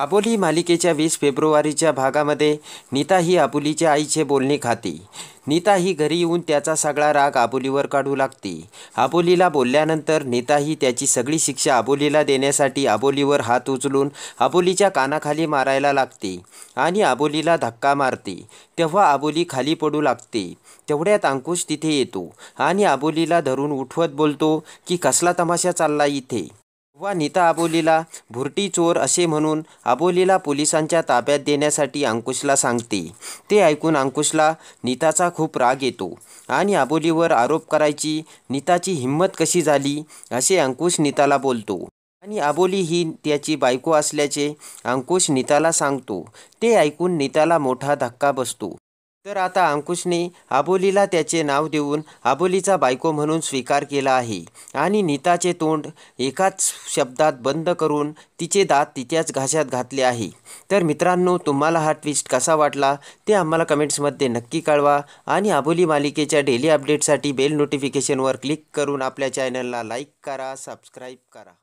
आबोली मालिकेच्या वीस फेब्रुवारीच्या भागामध्ये नीता ही आबोलीच्या आईचे बोलणे खाते नीता ही घरी येऊन त्याचा सगळा राग आबोलीवर काढू लागते आबोलीला बोलल्यानंतर नीता ही त्याची सगळी शिक्षा आबोलीला देण्यासाठी आबोलीवर हात उचलून आबोलीच्या कानाखाली मारायला लागते आणि आबोलीला धक्का मारते तेव्हा आबोली खाली पडू लागते तेवढ्यात अंकुश तिथे येतो आणि आबोलीला धरून उठवत बोलतो की कसला तमाशा चालला इथे वा नीता आबोलीला भुरटी चोर असे म्हणून आबोलीला पोलिसांच्या ताब्यात देण्यासाठी अंकुशला सांगते ते ऐकून अंकुशला नीताचा खूप राग येतो आणि आबोलीवर आरोप करायची नीताची हिंमत कशी झाली असे अंकुश नीताला बोलतो आणि आबोली ही त्याची बायको असल्याचे अंकुश नीताला सांगतो ते ऐकून नीताला मोठा धक्का बसतो तर आता अंकुशने आबोलीला त्याचे नाव देऊन आबोलीचा बायको म्हणून स्वीकार केला आहे आणि नीताचे तोंड एकाच शब्दात बंद करून तिचे दात तिच्याच घाशात घातले आहे तर मित्रांनो तुम्हाला हा ट्विस्ट कसा वाटला ते आम्हाला कमेंट्समध्ये नक्की कळवा आणि आबोली मालिकेच्या डेली अपडेटसाठी बेल नोटिफिकेशनवर क्लिक करून आपल्या चॅनलला लाईक करा सबस्क्राईब करा